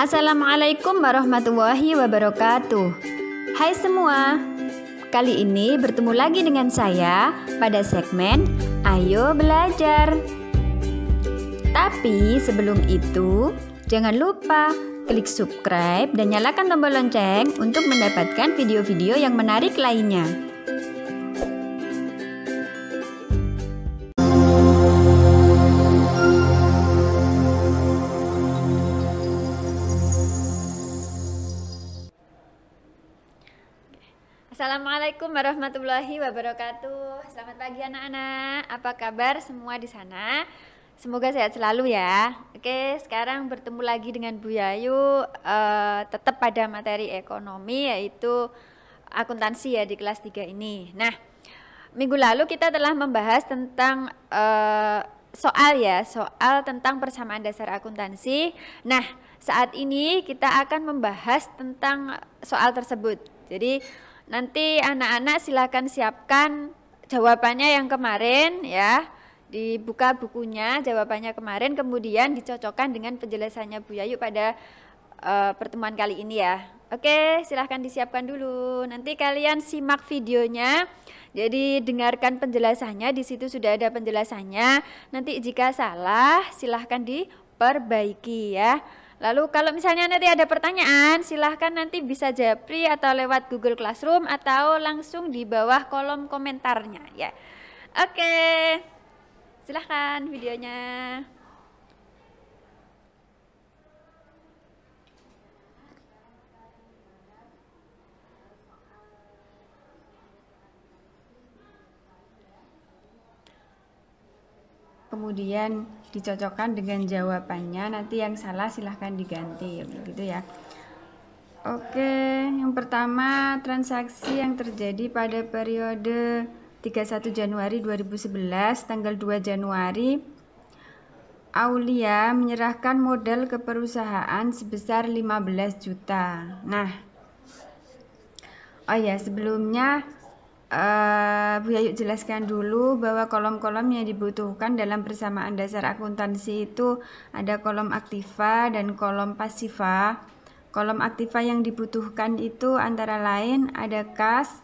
Assalamualaikum warahmatullahi wabarakatuh. Hai semua. Kali ini bertemu lagi dengan saya pada segmen Ayo Belajar. Tapi sebelum itu, jangan lupa klik subscribe dan nyalakan tombol lonceng untuk mendapatkan video-video yang menarik lainnya. Assalamualaikum warahmatullahi wabarakatuh. Selamat pagi anak-anak. Apa kabar semua di sana? Semoga sehat selalu ya. Oke, sekarang bertemu lagi dengan Bu Yayu uh, tetap pada materi ekonomi yaitu akuntansi ya di kelas 3 ini. Nah, minggu lalu kita telah membahas tentang uh, soal ya, soal tentang persamaan dasar akuntansi. Nah, saat ini kita akan membahas tentang soal tersebut. Jadi Nanti anak-anak silakan siapkan jawabannya yang kemarin ya. Dibuka bukunya jawabannya kemarin kemudian dicocokkan dengan penjelasannya Bu Yayu pada uh, pertemuan kali ini ya. Oke, silahkan disiapkan dulu. Nanti kalian simak videonya. Jadi dengarkan penjelasannya, di situ sudah ada penjelasannya. Nanti jika salah silahkan diperbaiki ya. Lalu kalau misalnya nanti ada pertanyaan, silahkan nanti bisa japri atau lewat Google Classroom atau langsung di bawah kolom komentarnya ya. Oke, silahkan videonya. kemudian dicocokkan dengan jawabannya nanti yang salah silahkan diganti begitu ya Oke, yang pertama transaksi yang terjadi pada periode 31 Januari 2011 tanggal 2 Januari Aulia menyerahkan modal ke perusahaan sebesar 15 juta. Nah. Oh ya, sebelumnya Eh, Bu Yayu jelaskan dulu bahwa kolom-kolom yang dibutuhkan dalam persamaan dasar akuntansi itu ada kolom aktiva dan kolom pasiva. Kolom aktiva yang dibutuhkan itu antara lain ada kas,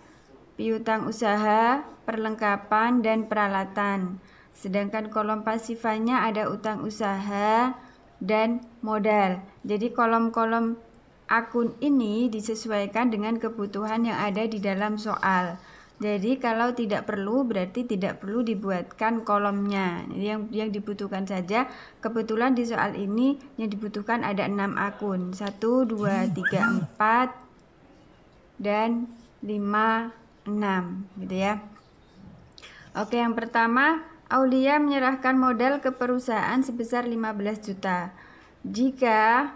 piutang usaha, perlengkapan, dan peralatan. Sedangkan kolom pasifanya ada utang usaha dan modal. Jadi kolom-kolom akun ini disesuaikan dengan kebutuhan yang ada di dalam soal. Jadi kalau tidak perlu berarti tidak perlu dibuatkan kolomnya. Jadi yang yang dibutuhkan saja. Kebetulan di soal ini yang dibutuhkan ada 6 akun. 1 2 3 4 dan 5 6 gitu ya. Oke, yang pertama Aulia menyerahkan modal ke perusahaan sebesar 15 juta. Jika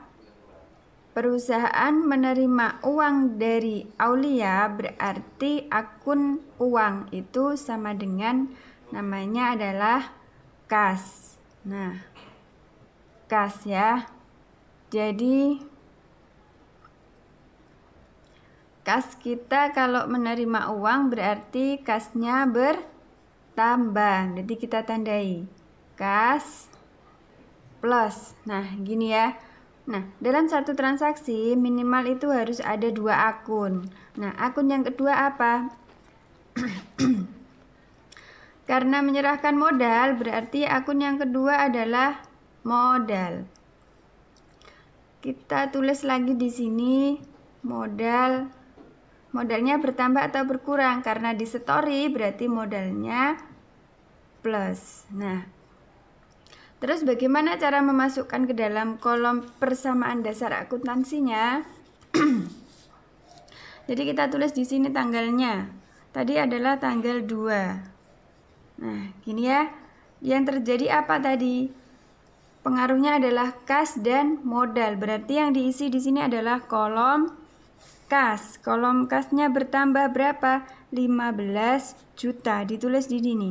Perusahaan menerima uang dari Aulia berarti akun uang itu sama dengan namanya adalah kas. Nah, kas ya. Jadi kas kita kalau menerima uang berarti kasnya bertambah. Jadi kita tandai kas plus. Nah, gini ya. Nah, dalam satu transaksi minimal itu harus ada dua akun. Nah, akun yang kedua apa? Karena menyerahkan modal, berarti akun yang kedua adalah modal. Kita tulis lagi di sini modal. Modalnya bertambah atau berkurang karena di story berarti modalnya plus. Nah, Terus bagaimana cara memasukkan ke dalam kolom persamaan dasar akuntansinya? Jadi kita tulis di sini tanggalnya. Tadi adalah tanggal 2. Nah, gini ya. Yang terjadi apa tadi? Pengaruhnya adalah kas dan modal. Berarti yang diisi di sini adalah kolom kas. Kolom kasnya bertambah berapa? 15 juta. Ditulis di sini.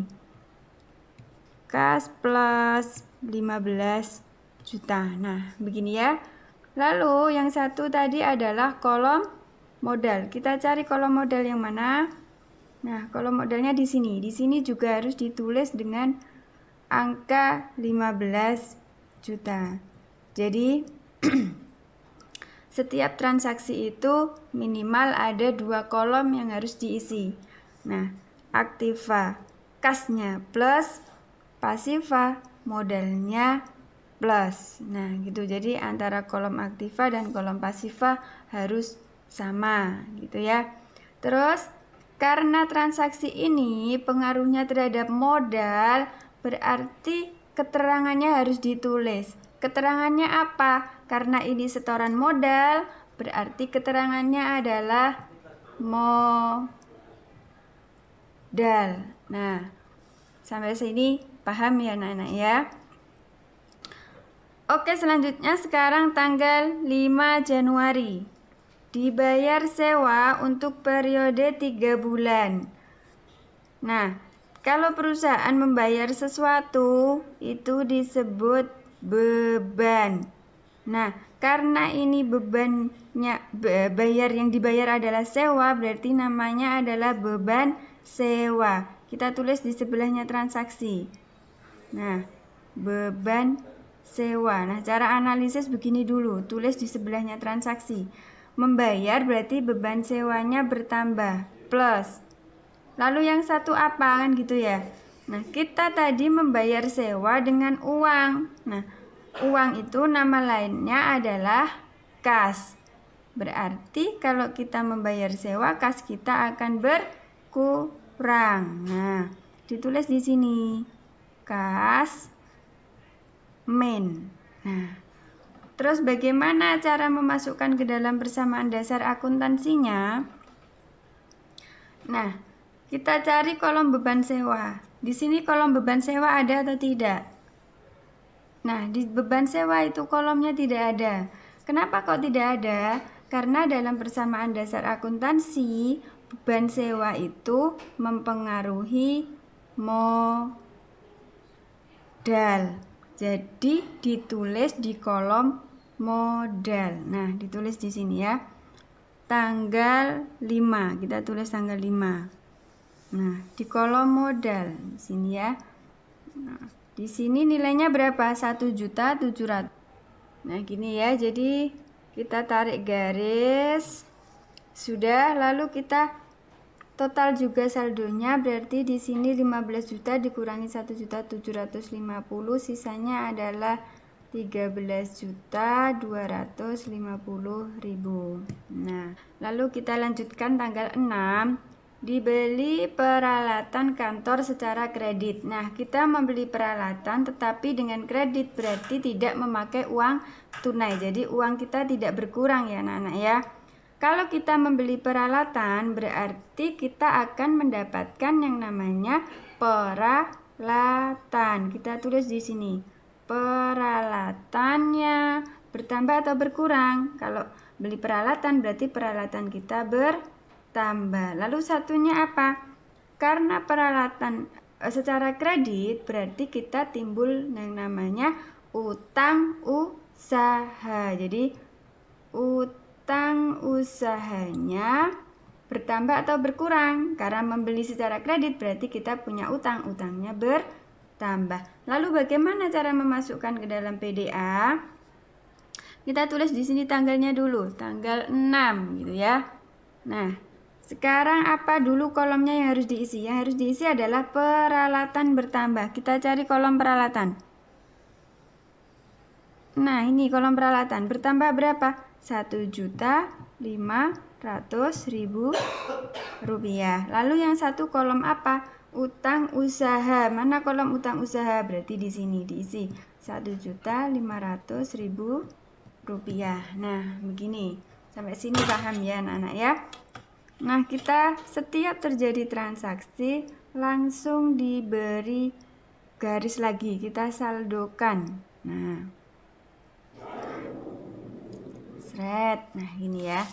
Kas plus 15 juta. Nah, begini ya. Lalu yang satu tadi adalah kolom modal. Kita cari kolom modal yang mana? Nah, kolom modalnya di sini. Di sini juga harus ditulis dengan angka 15 juta. Jadi setiap transaksi itu minimal ada dua kolom yang harus diisi. Nah, aktiva kasnya plus pasiva modalnya plus. Nah, gitu. Jadi antara kolom aktiva dan kolom pasiva harus sama, gitu ya. Terus karena transaksi ini pengaruhnya terhadap modal, berarti keterangannya harus ditulis. Keterangannya apa? Karena ini setoran modal, berarti keterangannya adalah modal. Nah, sampai sini Paham ya anak-anak ya? Oke, selanjutnya sekarang tanggal 5 Januari. Dibayar sewa untuk periode 3 bulan. Nah, kalau perusahaan membayar sesuatu, itu disebut beban. Nah, karena ini bebannya bayar yang dibayar adalah sewa, berarti namanya adalah beban sewa. Kita tulis di sebelahnya transaksi. Nah, beban sewa. Nah, cara analisis begini dulu. Tulis di sebelahnya transaksi. Membayar berarti beban sewanya bertambah plus. Lalu yang satu apa kan gitu ya? Nah, kita tadi membayar sewa dengan uang. Nah, uang itu nama lainnya adalah kas. Berarti kalau kita membayar sewa, kas kita akan berkurang. Nah, ditulis di sini bekas main. Nah, terus bagaimana cara memasukkan ke dalam persamaan dasar akuntansinya? Nah, kita cari kolom beban sewa. Di sini kolom beban sewa ada atau tidak? Nah, di beban sewa itu kolomnya tidak ada. Kenapa kok tidak ada? Karena dalam persamaan dasar akuntansi, beban sewa itu mempengaruhi mo modal. Jadi ditulis di kolom modal. Nah, ditulis di sini ya. Tanggal 5. Kita tulis tanggal 5. Nah, di kolom modal di sini ya. Nah, di sini nilainya berapa? juta 1.700. Nah, gini ya. Jadi kita tarik garis sudah lalu kita Total juga saldonya berarti di sini 15 juta dikurangi 1 juta 750 sisanya adalah 13 juta 250 ribu Nah lalu kita lanjutkan tanggal 6 dibeli peralatan kantor secara kredit. Nah, kita membeli peralatan tetapi dengan kredit berarti tidak memakai uang tunai. Jadi uang kita tidak berkurang ya anak-anak ya. Kalau kita membeli peralatan, berarti kita akan mendapatkan yang namanya peralatan. Kita tulis di sini. Peralatannya bertambah atau berkurang. Kalau beli peralatan, berarti peralatan kita bertambah. Lalu satunya apa? Karena peralatan eh, secara kredit, berarti kita timbul yang namanya utang usaha. Jadi, utang utang usahanya bertambah atau berkurang. Karena membeli secara kredit berarti kita punya utang, utangnya bertambah. Lalu bagaimana cara memasukkan ke dalam PDA? Kita tulis di sini tanggalnya dulu, tanggal 6 gitu ya. Nah, sekarang apa dulu kolomnya yang harus diisi? Yang harus diisi adalah peralatan bertambah. Kita cari kolom peralatan. Nah, ini kolom peralatan. Bertambah berapa? 1 juta 500 ribu rupiah. Lalu yang satu kolom apa? Utang usaha. Mana kolom utang usaha? Berarti di sini diisi 1 juta 500 ribu rupiah. Nah, begini. Sampai sini paham ya anak-anak ya? Nah, kita setiap terjadi transaksi langsung diberi garis lagi. Kita saldokan. Nah, Red. Nah, ini ya.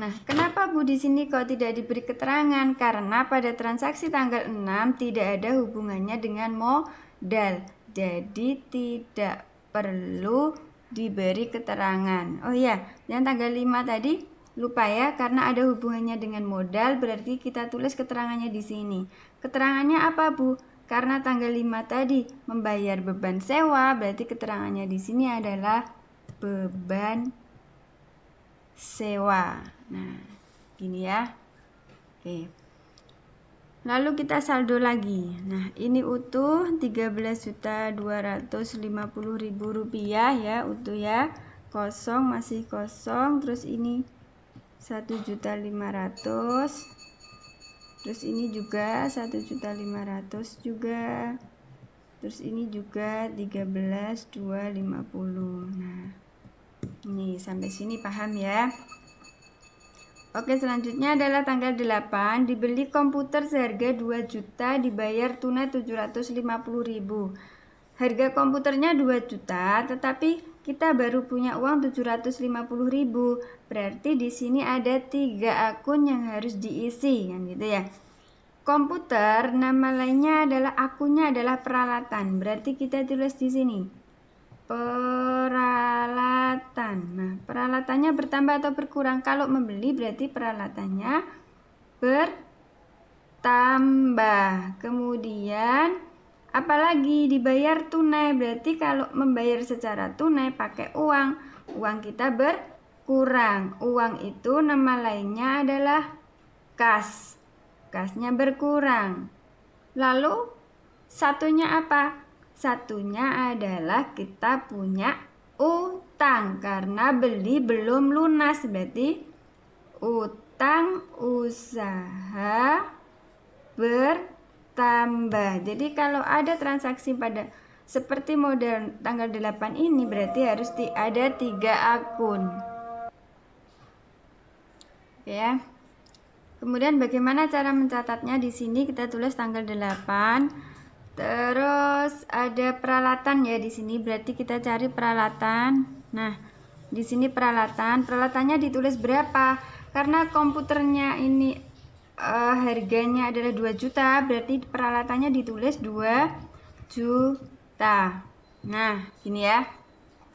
Nah, kenapa Bu di sini kok tidak diberi keterangan? Karena pada transaksi tanggal 6 tidak ada hubungannya dengan modal. Jadi tidak perlu diberi keterangan. Oh iya, yang tanggal 5 tadi lupa ya karena ada hubungannya dengan modal berarti kita tulis keterangannya di sini. Keterangannya apa, Bu? Karena tanggal 5 tadi membayar beban sewa, berarti keterangannya di sini adalah beban sewa. Nah, gini ya. Oke. Lalu kita saldo lagi. Nah, ini utuh Rp13.250.000 ya, utuh ya. Kosong masih kosong, terus ini 1.500. Terus ini juga 1.500 juga. Terus ini juga 13.250. Nah, Nih, sampai sini paham ya. Oke, selanjutnya adalah tanggal 8 dibeli komputer seharga 2 juta dibayar tunai 750.000. Harga komputernya 2 juta, tetapi kita baru punya uang 750.000. Berarti di sini ada tiga akun yang harus diisi kan gitu ya. Komputer nama lainnya adalah akunnya adalah peralatan. Berarti kita tulis di sini peralatan. Nah, peralatannya bertambah atau berkurang? Kalau membeli berarti peralatannya bertambah. Kemudian apalagi dibayar tunai berarti kalau membayar secara tunai pakai uang, uang kita berkurang. Uang itu nama lainnya adalah kas. Kasnya berkurang. Lalu satunya apa? Satunya adalah kita punya utang karena beli belum lunas berarti utang usaha bertambah. Jadi kalau ada transaksi pada seperti model tanggal 8 ini berarti harus di, ada tiga akun ya kemudian bagaimana cara mencatatnya di sini kita tulis tanggal 8 Terus ada peralatan ya di sini, berarti kita cari peralatan. Nah, di sini peralatan, peralatannya ditulis berapa? Karena komputernya ini uh, harganya adalah 2 juta, berarti peralatannya ditulis 2 juta. Nah, ini ya.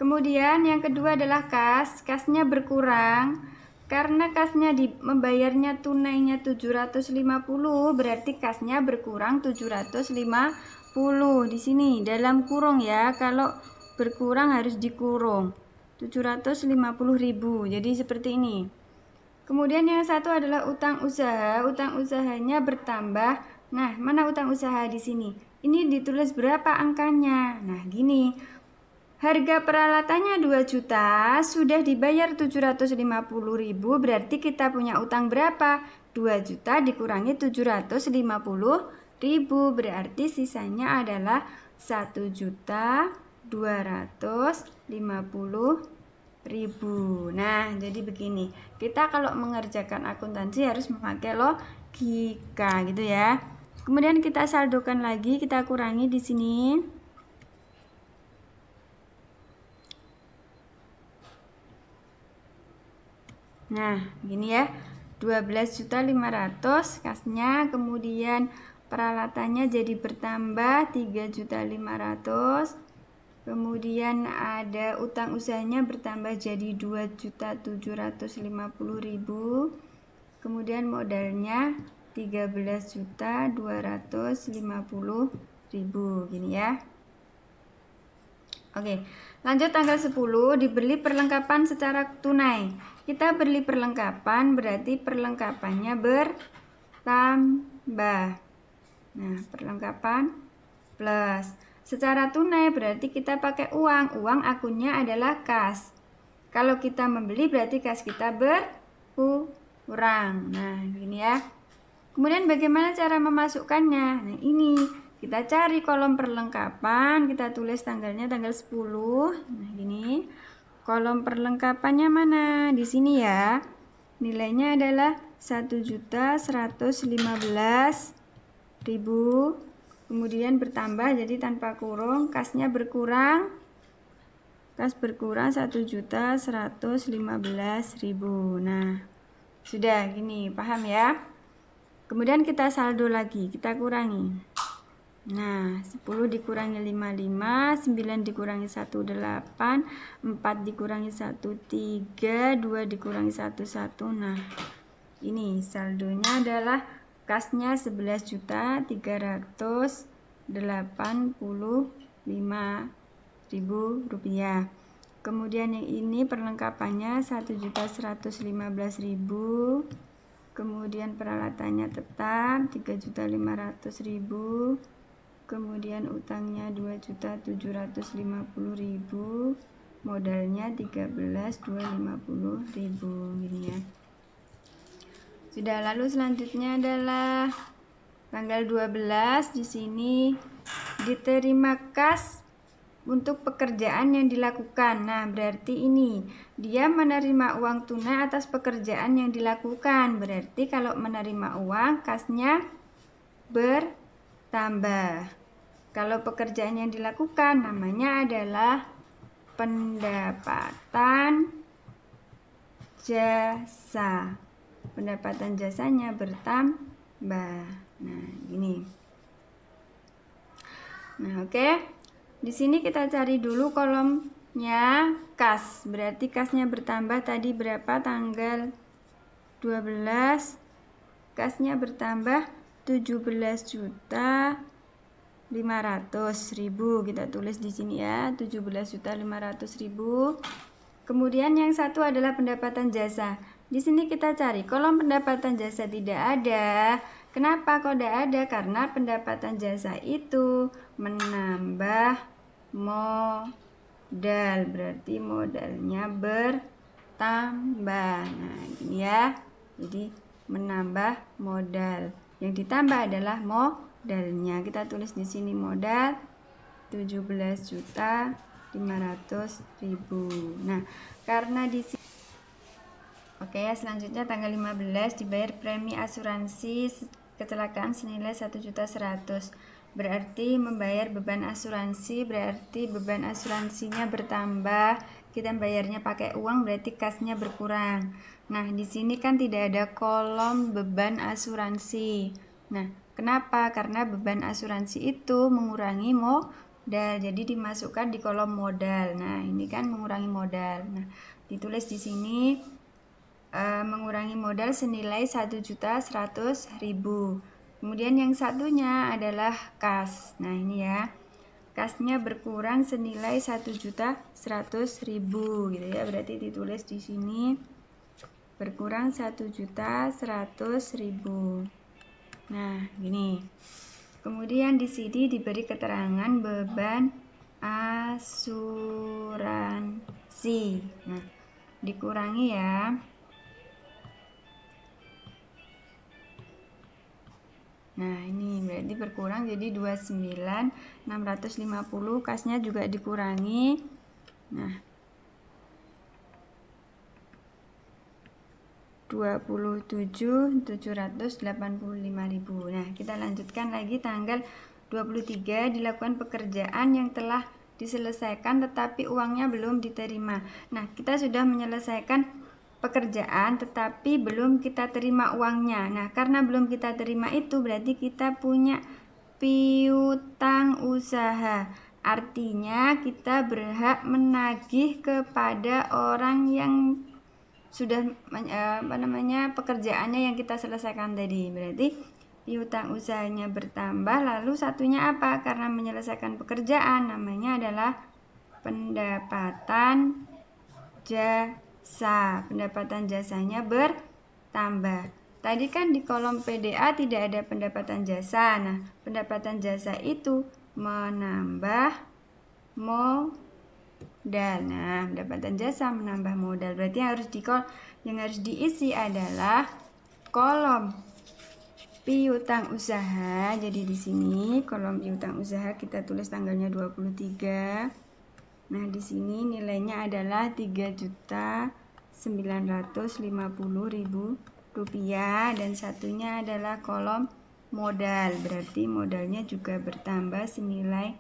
Kemudian yang kedua adalah kas, kasnya berkurang karena kasnya di, membayarnya tunainya 750 berarti kasnya berkurang 750 di sini dalam kurung ya. Kalau berkurang harus dikurung. 750.000. Jadi seperti ini. Kemudian yang satu adalah utang usaha. Utang usahanya bertambah. Nah, mana utang usaha di sini? Ini ditulis berapa angkanya? Nah, gini. Harga peralatannya 2 juta, sudah dibayar 750000 ribu, berarti kita punya utang berapa? 2 juta dikurangi 750 ribu, berarti sisanya adalah 1 juta 250 ribu. Nah, jadi begini, kita kalau mengerjakan akuntansi harus memakai logika gitu ya. Kemudian kita saldokan lagi, kita kurangi di sini. Nah, gini ya. 12.500 kasnya kemudian peralatannya jadi bertambah 3.500 kemudian ada utang usahanya bertambah jadi 2.750.000 kemudian modalnya 13.250.000 gini ya Oke, lanjut tanggal 10 dibeli perlengkapan secara tunai kita beli perlengkapan berarti perlengkapannya bertambah. Nah, perlengkapan plus. Secara tunai berarti kita pakai uang. Uang akunnya adalah kas. Kalau kita membeli berarti kas kita berkurang. Nah, gini ya. Kemudian bagaimana cara memasukkannya? Nah, ini kita cari kolom perlengkapan, kita tulis tanggalnya tanggal 10. Nah, gini. Kolom perlengkapannya mana? Di sini ya. Nilainya adalah 1.115.000 kemudian bertambah jadi tanpa kurung kasnya berkurang kas berkurang 1.115.000 nah sudah gini paham ya kemudian kita saldo lagi kita kurangi Nah, 10 dikurangi 55, 9 dikurangi 1, 8, 4 dikurangi 1, 3, 2 dikurangi 1, 1. Nah, ini saldonya adalah kasnya 11 juta 385 ribu rupiah. Kemudian yang ini perlengkapannya 1 juta 115 ribu. Kemudian peralatannya tetap 3 juta 500 ribu kemudian utangnya 2.750.000 modalnya 13.250.000 gitu ya sudah lalu selanjutnya adalah tanggal 12 di sini diterima kas untuk pekerjaan yang dilakukan. Nah, berarti ini dia menerima uang tunai atas pekerjaan yang dilakukan. Berarti kalau menerima uang, kasnya bertambah. Kalau pekerjaan yang dilakukan namanya adalah pendapatan jasa. Pendapatan jasanya bertambah. Nah, gini. Nah, oke. Okay. Di sini kita cari dulu kolomnya kas. Berarti kasnya bertambah tadi berapa tanggal 12 kasnya bertambah 17 juta 500.000 kita tulis di sini ya 17.500.000 kemudian yang satu adalah pendapatan jasa di sini kita cari kolom pendapatan jasa tidak ada kenapa kok tidak ada karena pendapatan jasa itu menambah modal berarti modalnya bertambah nah ini ya jadi menambah modal yang ditambah adalah modal modalnya kita tulis di sini modal 17 juta 500 ribu nah karena di sini Oke ya, selanjutnya tanggal 15 dibayar premi asuransi kecelakaan senilai juta seratus. Berarti membayar beban asuransi, berarti beban asuransinya bertambah. Kita bayarnya pakai uang berarti kasnya berkurang. Nah, di sini kan tidak ada kolom beban asuransi. Nah, Kenapa? Karena beban asuransi itu mengurangi modal. Jadi dimasukkan di kolom modal. Nah, ini kan mengurangi modal. Nah, ditulis di sini e, mengurangi modal senilai 1.100.000. Kemudian yang satunya adalah kas. Nah, ini ya. Kasnya berkurang senilai 1.100.000 gitu ya. Berarti ditulis di sini berkurang 1.100.000. Nah, gini. Kemudian di sini diberi keterangan beban asuransi. Nah, dikurangi ya. Nah, ini berarti berkurang jadi 29650 kasnya juga dikurangi. Nah, 27.785.000. Nah, kita lanjutkan lagi tanggal 23 dilakukan pekerjaan yang telah diselesaikan tetapi uangnya belum diterima. Nah, kita sudah menyelesaikan pekerjaan tetapi belum kita terima uangnya. Nah, karena belum kita terima itu berarti kita punya piutang usaha. Artinya kita berhak menagih kepada orang yang sudah eh, apa namanya pekerjaannya yang kita selesaikan tadi berarti piutang usahanya bertambah lalu satunya apa karena menyelesaikan pekerjaan namanya adalah pendapatan jasa pendapatan jasanya bertambah tadi kan di kolom PDA tidak ada pendapatan jasa nah pendapatan jasa itu menambah mo modal. Nah, pendapatan jasa menambah modal. Berarti yang harus di yang harus diisi adalah kolom piutang usaha. Jadi di sini kolom piutang usaha kita tulis tanggalnya 23. Nah, di sini nilainya adalah 3 juta 950.000 rupiah dan satunya adalah kolom modal. Berarti modalnya juga bertambah senilai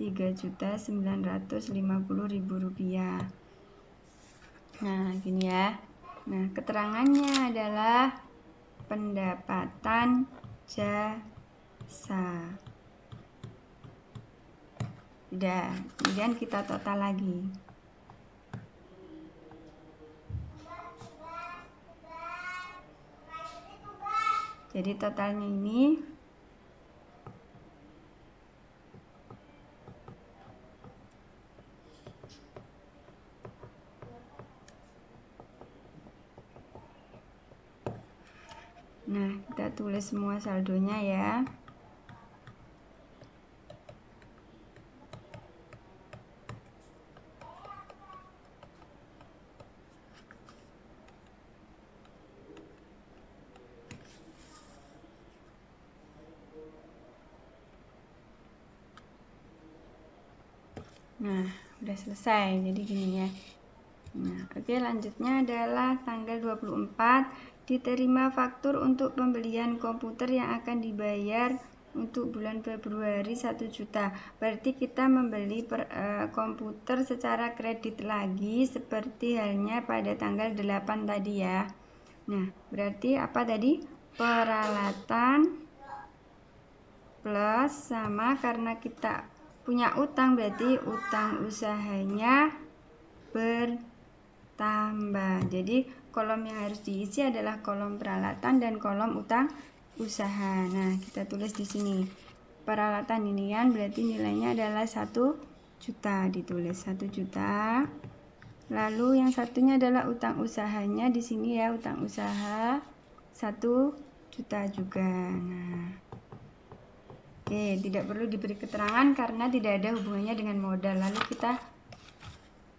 rp rupiah. Nah, gini ya. Nah, keterangannya adalah pendapatan jasa. Udah, kemudian kita total lagi. Jadi totalnya ini semua saldonya ya Nah, udah selesai. Jadi gini ya. Nah, oke lanjutnya adalah tanggal 24 diterima faktur untuk pembelian komputer yang akan dibayar untuk bulan Februari 1 juta. Berarti kita membeli per, e, komputer secara kredit lagi seperti halnya pada tanggal 8 tadi ya. Nah, berarti apa tadi? Peralatan plus sama karena kita punya utang berarti utang usahanya ber tambah. Jadi kolom yang harus diisi adalah kolom peralatan dan kolom utang usaha. Nah, kita tulis di sini. Peralatan ini ya berarti nilainya adalah 1 juta ditulis 1 juta. Lalu yang satunya adalah utang usahanya di sini ya, utang usaha 1 juta juga. Nah. Oke, tidak perlu diberi keterangan karena tidak ada hubungannya dengan modal. Lalu kita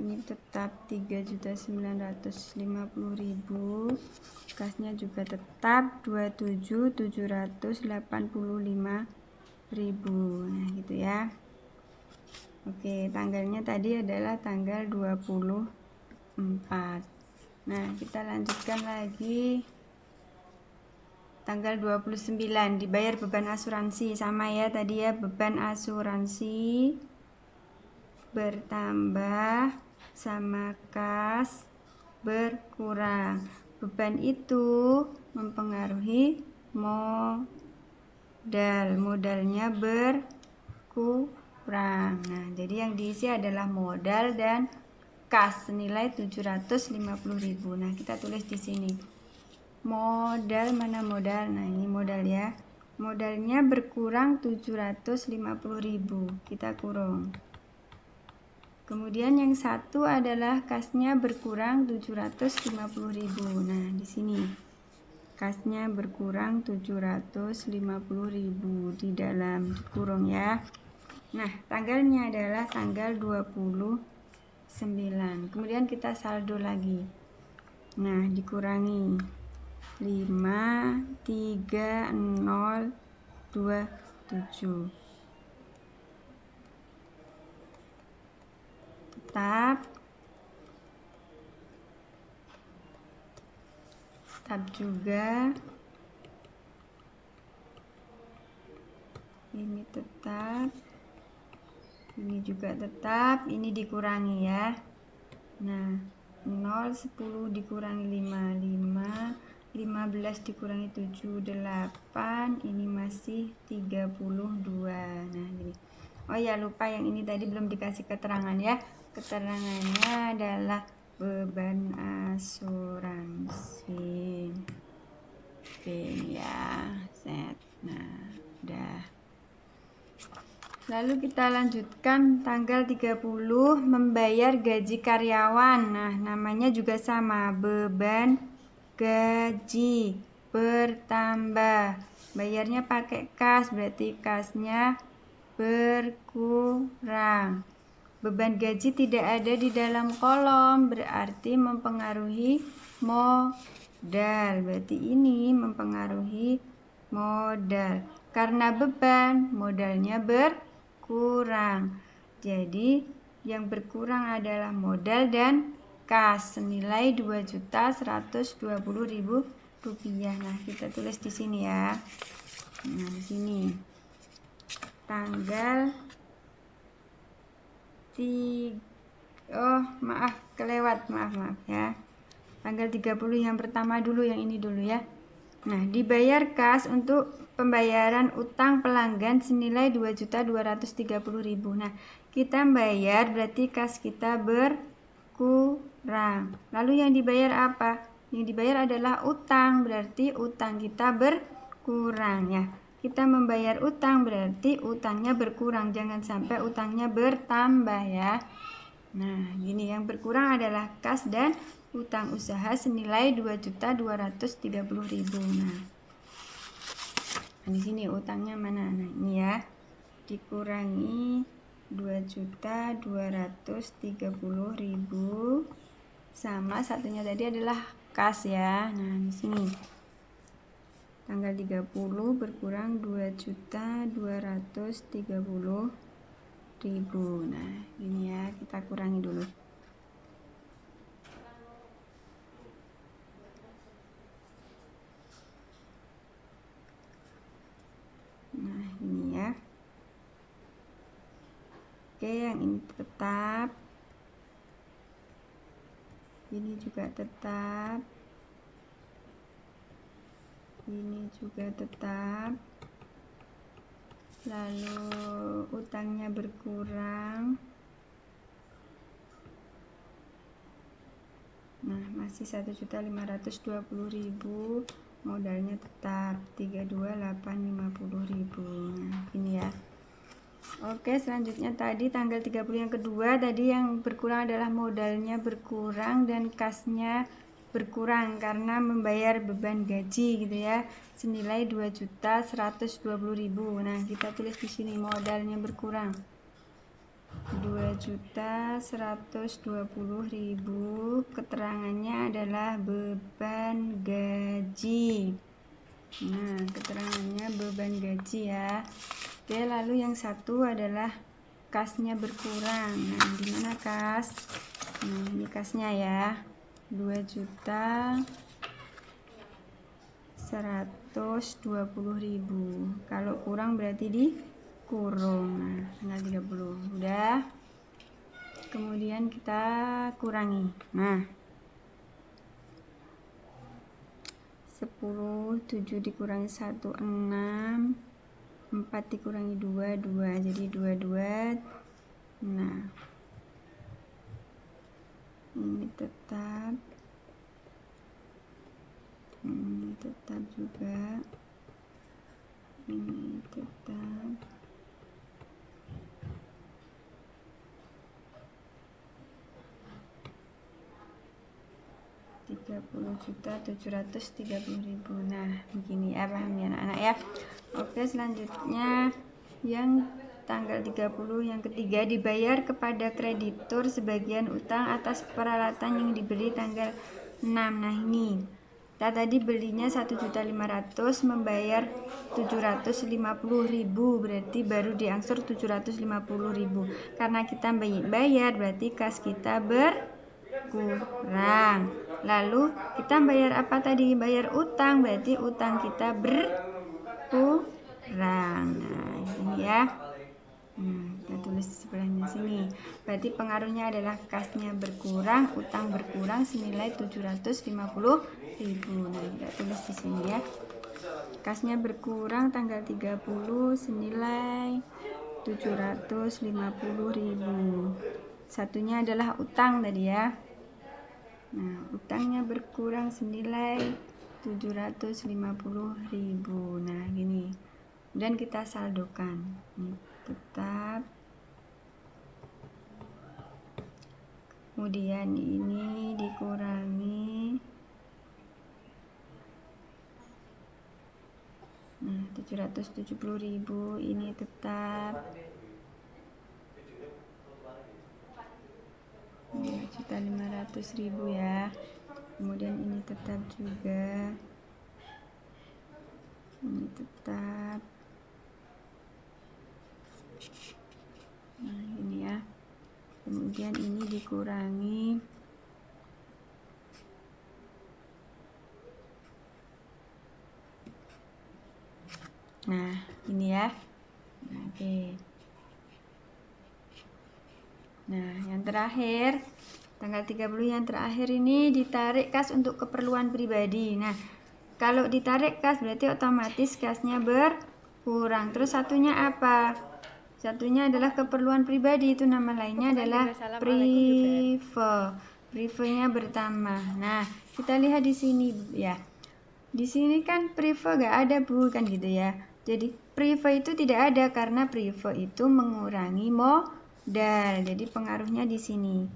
ini tetap 3.950.000 kasnya juga tetap 27.785.000 nah gitu ya oke tanggalnya tadi adalah tanggal 24 nah kita lanjutkan lagi tanggal 29 dibayar beban asuransi sama ya tadi ya beban asuransi bertambah sama kas berkurang. Beban itu mempengaruhi modal. Modalnya berkurang. Nah, jadi yang diisi adalah modal dan kas senilai 750.000. Nah, kita tulis di sini. Modal mana modal? Nah, ini modal ya. Modalnya berkurang 750.000. Kita kurung. Kemudian yang satu adalah kasnya berkurang 750.000. Nah, di sini kasnya berkurang 750.000 di dalam kurung ya. Nah, tanggalnya adalah tanggal 29. Kemudian kita saldo lagi. Nah, dikurangi 5 3 0 2 7. tab tab juga ini tetap ini juga tetap ini dikurangi ya nah 0 10 dikurangi 5 5 15 dikurangi 7 8 ini masih 32 nah ini Oh ya lupa yang ini tadi belum dikasih keterangan ya Keterangannya adalah beban asuransi. Oke ya, set. Nah, udah. Lalu kita lanjutkan tanggal 30 membayar gaji karyawan. Nah, namanya juga sama, beban gaji bertambah. Bayarnya pakai kas, berarti kasnya berkurang. Beban gaji tidak ada di dalam kolom berarti mempengaruhi modal. Berarti ini mempengaruhi modal. Karena beban modalnya berkurang. Jadi yang berkurang adalah modal dan kas senilai Rp2.120.000. Nah, kita tulis di sini ya. Nah, di sini. Tanggal tiga oh maaf kelewat maaf maaf ya tanggal 30 yang pertama dulu yang ini dulu ya nah dibayar kas untuk pembayaran utang pelanggan senilai 2.230.000 nah kita bayar berarti kas kita berkurang lalu yang dibayar apa yang dibayar adalah utang berarti utang kita berkurang ya kita membayar utang berarti utangnya berkurang jangan sampai utangnya bertambah ya nah gini yang berkurang adalah kas dan utang usaha senilai 2.230.000 nah di sini utangnya mana nah ini ya dikurangi 2.230.000 sama satunya tadi adalah kas ya nah di sini tanggal 30 berkurang 2 juta 230 ribu nah ini ya kita kurangi dulu nah ini ya oke yang ini tetap ini juga tetap ini juga tetap lalu utangnya berkurang nah masih 1.520.000 modalnya tetap 32850.000 nah ini ya Oke, selanjutnya tadi tanggal 30 yang kedua tadi yang berkurang adalah modalnya berkurang dan kasnya berkurang karena membayar beban gaji gitu ya senilai juta 2.120.000 nah kita tulis di sini modalnya berkurang juta 2.120.000 keterangannya adalah beban gaji nah keterangannya beban gaji ya oke lalu yang satu adalah kasnya berkurang nah dimana kas nah ini kasnya ya 2 juta seratus ribu kalau kurang berarti dikurung nah, tanggal 30 udah kemudian kita kurangi nah 10 7 dikurangi 1 6 4 dikurangi 2 2 jadi 22 nah Hmm, ini tetap hmm, ini tetap juga hmm, ini tetap tiga puluh juta tujuh ratus tiga puluh ribu nah begini ya paham ya anak-anak ya oke selanjutnya yang tanggal 30 yang ketiga dibayar kepada kreditur sebagian utang atas peralatan yang dibeli tanggal 6 nah ini kita nah, tadi belinya 1.500 membayar 750.000 berarti baru diangsur 750.000 karena kita bayar berarti kas kita berkurang lalu kita bayar apa tadi bayar utang berarti utang kita berkurang Nah, ini ya. Hmm, kita tulis di sebelahnya sini. Berarti pengaruhnya adalah kasnya berkurang, utang berkurang senilai 750.000. Nah, kita tulis di sini ya. Kasnya berkurang tanggal 30 senilai 750.000. Satunya adalah utang tadi ya. Nah, utangnya berkurang senilai 750.000. Nah, gini. Dan kita saldokan tetap, kemudian ini dikurangi nah 770.000 ini tetap juta lima ratus ribu ya kemudian ini tetap juga ini tetap kemudian ini dikurangi nah ini ya nah, oke nah yang terakhir tanggal 30 yang terakhir ini ditarik kas untuk keperluan pribadi nah kalau ditarik kas berarti otomatis kasnya berkurang terus satunya apa Satunya adalah keperluan pribadi itu nama lainnya adalah prive. Prive-nya bertambah. Nah, kita lihat di sini ya. Di sini kan prive gak ada bu kan gitu ya. Jadi prive itu tidak ada karena prive itu mengurangi modal. Jadi pengaruhnya di sini.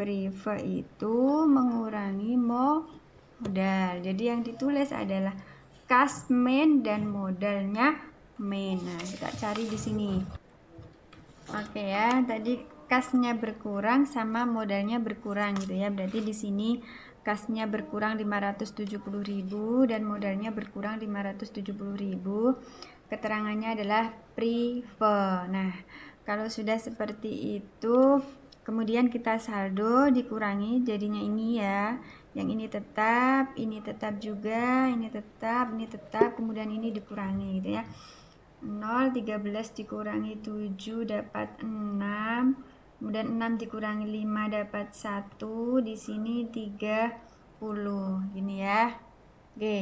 Prive itu mengurangi modal. Jadi yang ditulis adalah kas main dan modalnya main. Nah, kita cari di sini. Oke okay ya, tadi kasnya berkurang sama modalnya berkurang gitu ya. Berarti di sini kasnya berkurang 570.000 dan modalnya berkurang 570.000. Keterangannya adalah prefer. Nah, kalau sudah seperti itu, kemudian kita saldo dikurangi jadinya ini ya. Yang ini tetap, ini tetap juga, ini tetap, ini tetap, kemudian ini dikurangi gitu ya. 0 13 dikurangi 7 dapat 6 kemudian 6 dikurangi 5 dapat 1 di sini 30 gini ya oke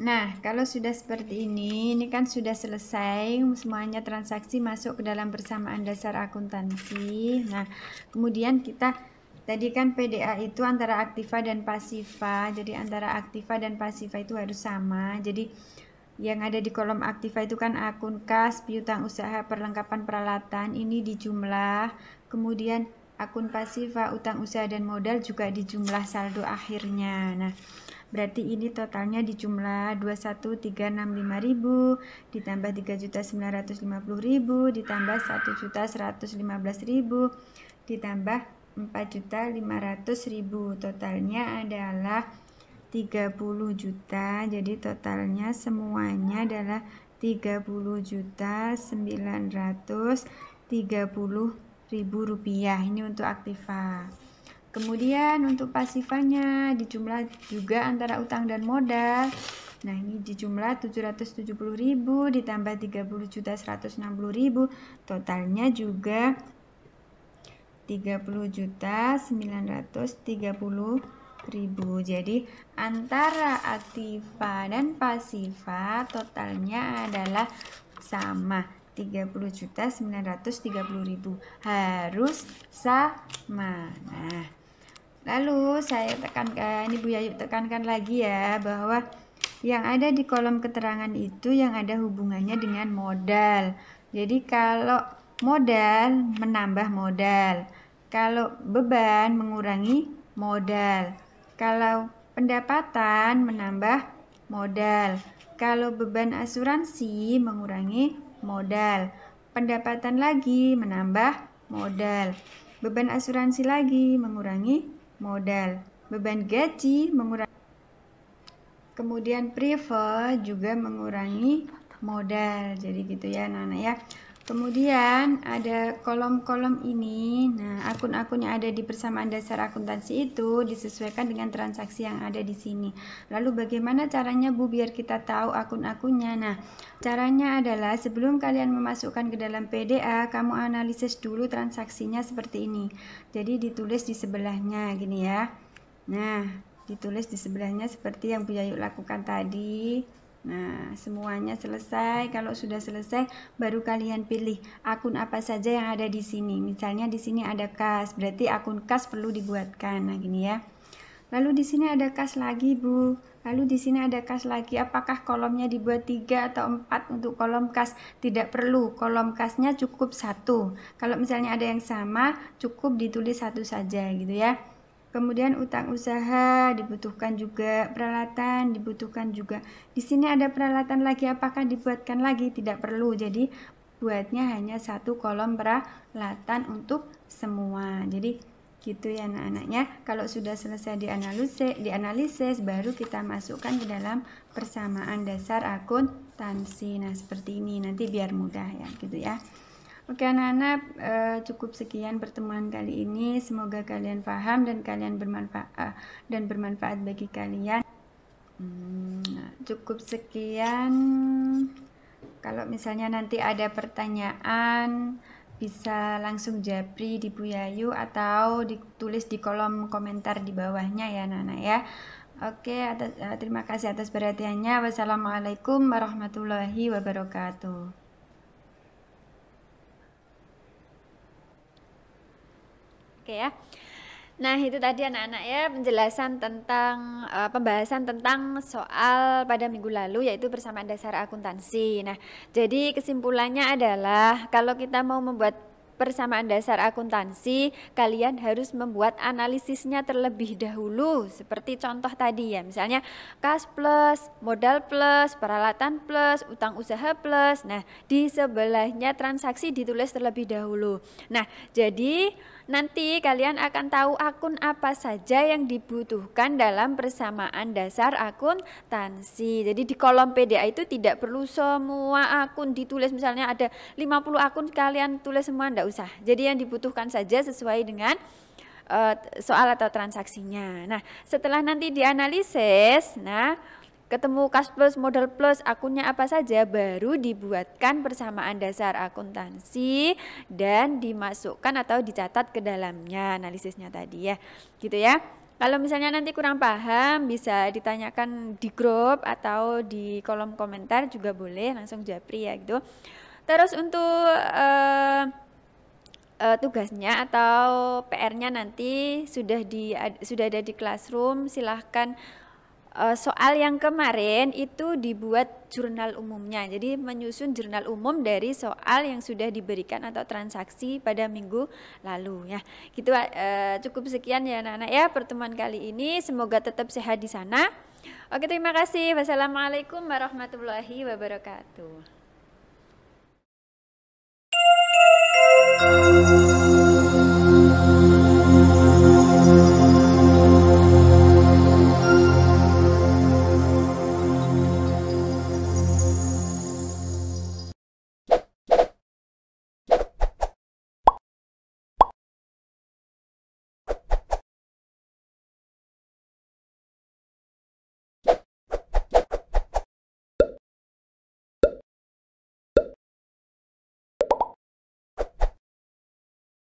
nah kalau sudah seperti ini ini kan sudah selesai semuanya transaksi masuk ke dalam persamaan dasar akuntansi nah kemudian kita Tadi kan PDA itu antara aktiva dan pasiva, jadi antara aktiva dan pasiva itu harus sama. Jadi yang ada di kolom aktiva itu kan akun kas, piutang usaha, perlengkapan peralatan ini di jumlah, kemudian akun pasiva utang usaha dan modal juga di jumlah saldo akhirnya. Nah, berarti ini totalnya di jumlah 21.365.000 ditambah 3.950.000 ditambah 1.115.000 ditambah 4.500.000 totalnya adalah 30 juta jadi totalnya semuanya adalah 30 juta 930 ribu rupiah ini untuk aktiva kemudian untuk pasifanya dijumlah juga antara utang dan modal Nah, ini dijumlah 770 770.000 ditambah 30 juta 30.160.000, totalnya juga 30 juta 30.930.000 1000. Jadi antara aktiva dan pasiva totalnya adalah sama 30.930.000 harus sama. Nah, lalu saya tekankan Ibu Yayu tekankan lagi ya bahwa yang ada di kolom keterangan itu yang ada hubungannya dengan modal. Jadi kalau modal menambah modal, kalau beban mengurangi modal. Kalau pendapatan menambah modal. Kalau beban asuransi mengurangi modal. Pendapatan lagi menambah modal. Beban asuransi lagi mengurangi modal. Beban gaji mengurangi. Kemudian private juga mengurangi modal. Jadi gitu ya anak-anak ya. Kemudian ada kolom-kolom ini. Nah, akun-akun yang ada di persamaan dasar akuntansi itu disesuaikan dengan transaksi yang ada di sini. Lalu bagaimana caranya Bu biar kita tahu akun-akunnya? Nah, caranya adalah sebelum kalian memasukkan ke dalam PDA, kamu analisis dulu transaksinya seperti ini. Jadi ditulis di sebelahnya gini ya. Nah, ditulis di sebelahnya seperti yang Bu Yayuk lakukan tadi. Nah, semuanya selesai. Kalau sudah selesai, baru kalian pilih akun apa saja yang ada di sini. Misalnya di sini ada kas, berarti akun kas perlu dibuatkan. Nah, gini ya. Lalu di sini ada kas lagi, Bu. Lalu di sini ada kas lagi. Apakah kolomnya dibuat 3 atau 4 untuk kolom kas? Tidak perlu. Kolom kasnya cukup satu. Kalau misalnya ada yang sama, cukup ditulis satu saja gitu ya. Kemudian utang usaha dibutuhkan juga, peralatan dibutuhkan juga. Di sini ada peralatan lagi, apakah dibuatkan lagi? Tidak perlu. Jadi buatnya hanya satu kolom peralatan untuk semua. Jadi gitu ya anak-anaknya. Kalau sudah selesai dianalisis, dianalisis baru kita masukkan ke dalam persamaan dasar akuntansi. Nah, seperti ini nanti biar mudah ya, gitu ya. Oke anak-anak, eh, cukup sekian pertemuan kali ini. Semoga kalian paham dan kalian bermanfaat eh, dan bermanfaat bagi kalian. Hmm, cukup sekian. Kalau misalnya nanti ada pertanyaan, bisa langsung japri di Bu Yayu atau ditulis di kolom komentar di bawahnya ya Nana ya. Oke, atas, eh, terima kasih atas perhatiannya. Wassalamualaikum warahmatullahi wabarakatuh. okay ya. Nah, itu tadi anak-anak ya penjelasan tentang uh, pembahasan tentang soal pada minggu lalu yaitu persamaan dasar akuntansi. Nah, jadi kesimpulannya adalah kalau kita mau membuat persamaan dasar akuntansi, kalian harus membuat analisisnya terlebih dahulu seperti contoh tadi ya. Misalnya kas plus, modal plus, peralatan plus, utang usaha plus. Nah, di sebelahnya transaksi ditulis terlebih dahulu. Nah, jadi Nanti kalian akan tahu akun apa saja yang dibutuhkan dalam persamaan dasar akun tansi. Jadi di kolom PDA itu tidak perlu semua akun ditulis misalnya ada 50 akun kalian tulis semua tidak usah. Jadi yang dibutuhkan saja sesuai dengan eh, soal atau transaksinya. Nah, setelah nanti dianalisis, nah ketemu kas Plus, Modal Plus, akunnya apa saja, baru dibuatkan persamaan dasar akuntansi dan dimasukkan atau dicatat ke dalamnya analisisnya tadi ya. Gitu ya. Kalau misalnya nanti kurang paham bisa ditanyakan di grup atau di kolom komentar juga boleh langsung japri ya gitu. Terus untuk uh, uh, tugasnya atau PR-nya nanti sudah di sudah ada di classroom silahkan Eh, soal yang kemarin itu dibuat jurnal umumnya. Jadi menyusun jurnal umum dari soal yang sudah diberikan atau transaksi pada minggu lalu ya. Gitu uh, cukup sekian ya anak-anak ya pertemuan kali ini. Semoga tetap sehat di sana. Oke, terima kasih. Wassalamualaikum warahmatullahi wabarakatuh.